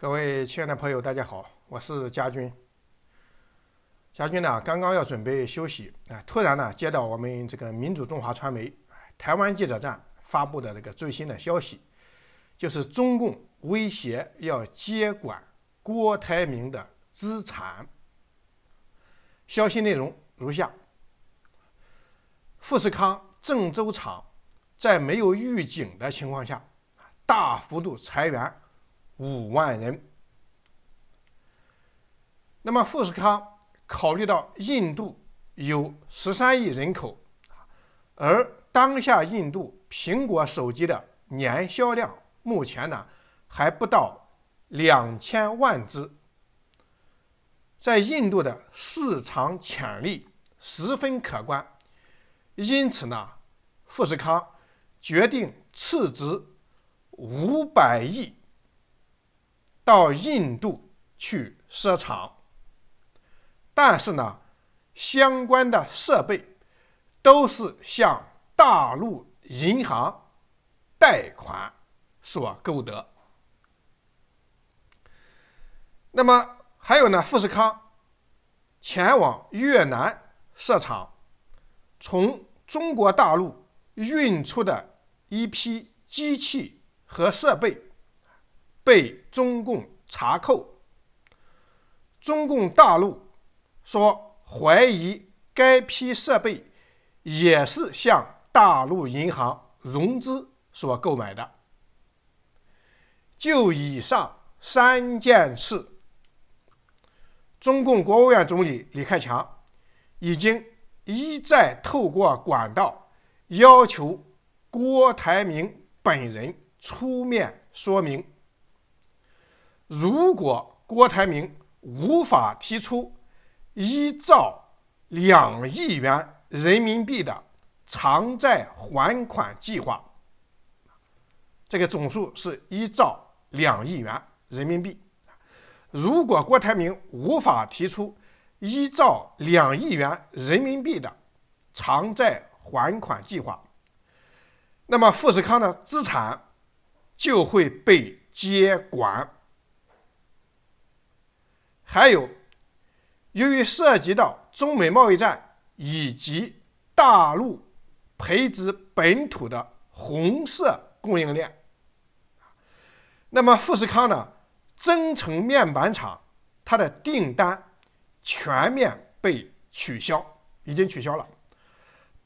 各位亲爱的朋友，大家好，我是家军。家军呢，刚刚要准备休息啊，突然呢，接到我们这个民主中华传媒台湾记者站发布的这个最新的消息，就是中共威胁要接管郭台铭的资产。消息内容如下：富士康郑州厂在没有预警的情况下，大幅度裁员。五万人。那么，富士康考虑到印度有十三亿人口，而当下印度苹果手机的年销量目前呢还不到两千万只，在印度的市场潜力十分可观。因此呢，富士康决定斥资五百亿。到印度去设厂，但是呢，相关的设备都是向大陆银行贷款所购得。那么还有呢，富士康前往越南设厂，从中国大陆运出的一批机器和设备。被中共查扣。中共大陆说，怀疑该批设备也是向大陆银行融资所购买的。就以上三件事，中共国务院总理李克强已经一再透过管道要求郭台铭本人出面说明。如果郭台铭无法提出依照两亿元人民币的偿债还款计划，这个总数是依照两亿元人民币。如果郭台铭无法提出依照两亿元人民币的偿债还款计划，那么富士康的资产就会被接管。还有，由于涉及到中美贸易战以及大陆培植本土的红色供应链，那么富士康呢？增程面板厂它的订单全面被取消，已经取消了。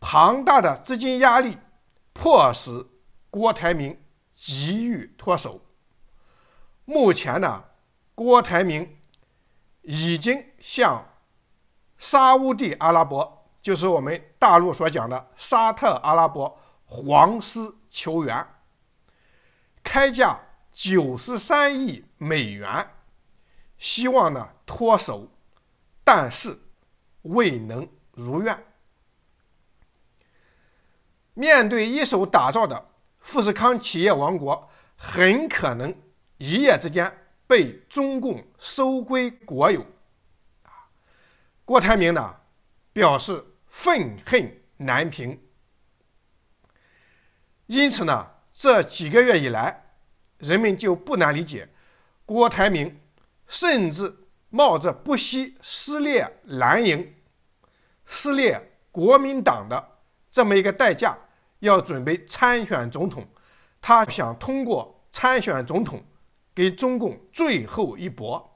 庞大的资金压力迫使郭台铭急于脱手。目前呢，郭台铭。已经向沙乌地阿拉伯，就是我们大陆所讲的沙特阿拉伯皇室求援，开价九十三亿美元，希望呢脱手，但是未能如愿。面对一手打造的富士康企业王国，很可能一夜之间。被中共收归国有，郭台铭呢表示愤恨难平。因此呢，这几个月以来，人们就不难理解，郭台铭甚至冒着不惜撕裂蓝营、撕裂国民党的这么一个代价，要准备参选总统。他想通过参选总统。给中共最后一搏。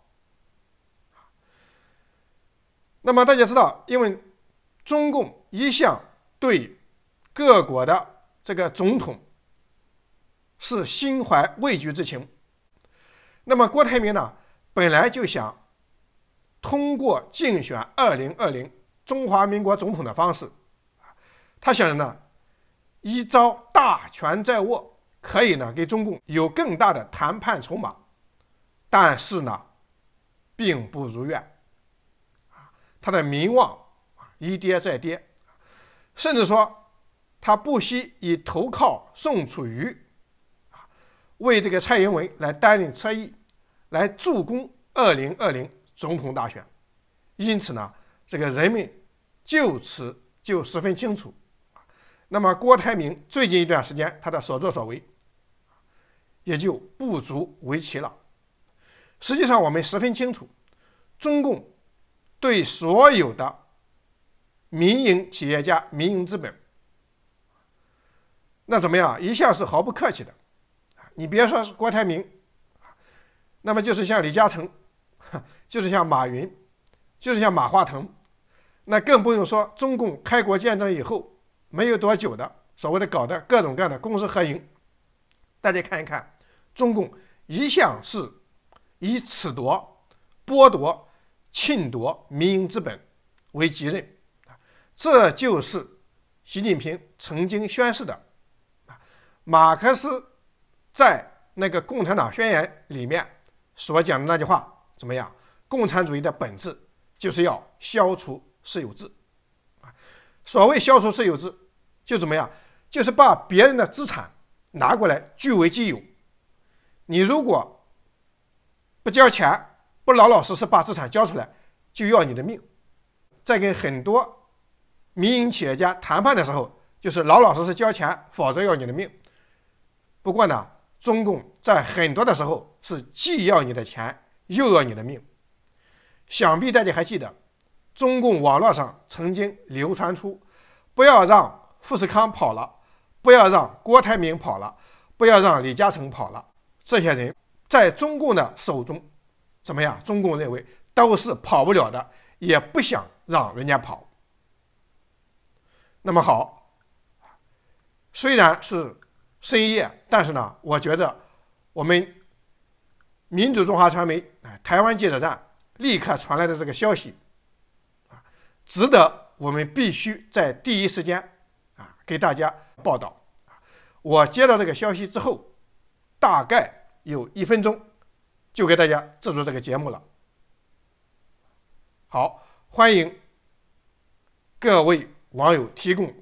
那么大家知道，因为中共一向对各国的这个总统是心怀畏惧之情。那么郭台铭呢，本来就想通过竞选二零二零中华民国总统的方式，他想呢一招大权在握。可以呢，给中共有更大的谈判筹码，但是呢，并不如愿，啊，他的名望一跌再跌，甚至说他不惜以投靠宋楚瑜，啊，为这个蔡英文来担任车议，来助攻二零二零总统大选，因此呢，这个人们就此就十分清楚，那么郭台铭最近一段时间他的所作所为。也就不足为奇了。实际上，我们十分清楚，中共对所有的民营企业家、民营资本，那怎么样？一向是毫不客气的。你别说是郭台铭，那么就是像李嘉诚，就是像马云，就是像马化腾，那更不用说中共开国建政以后没有多久的所谓的搞的各种各样的公私合营。大家看一看。中共一向是以赤夺、剥夺、侵夺民营资本为己任，这就是习近平曾经宣示的。马克思在那个《共产党宣言》里面所讲的那句话怎么样？共产主义的本质就是要消除私有制。所谓消除私有制，就怎么样？就是把别人的资产拿过来据为己有。你如果不交钱，不老老实实把资产交出来，就要你的命。在跟很多民营企业家谈判的时候，就是老老实实交钱，否则要你的命。不过呢，中共在很多的时候是既要你的钱，又要你的命。想必大家还记得，中共网络上曾经流传出“不要让富士康跑了，不要让郭台铭跑了，不要让李嘉诚跑了”。这些人在中共的手中怎么样？中共认为都是跑不了的，也不想让人家跑。那么好，虽然是深夜，但是呢，我觉得我们民主中华传媒啊，台湾记者站立刻传来的这个消息啊，值得我们必须在第一时间啊给大家报道我接到这个消息之后。大概有一分钟，就给大家制作这个节目了。好，欢迎各位网友提供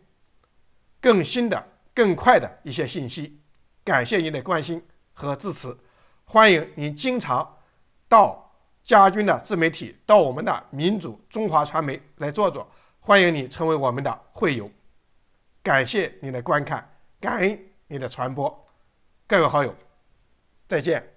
更新的、更快的一些信息。感谢您的关心和支持，欢迎您经常到家军的自媒体，到我们的民主中华传媒来坐坐。欢迎你成为我们的会友。感谢您的观看，感恩您的传播，各位好友。再见。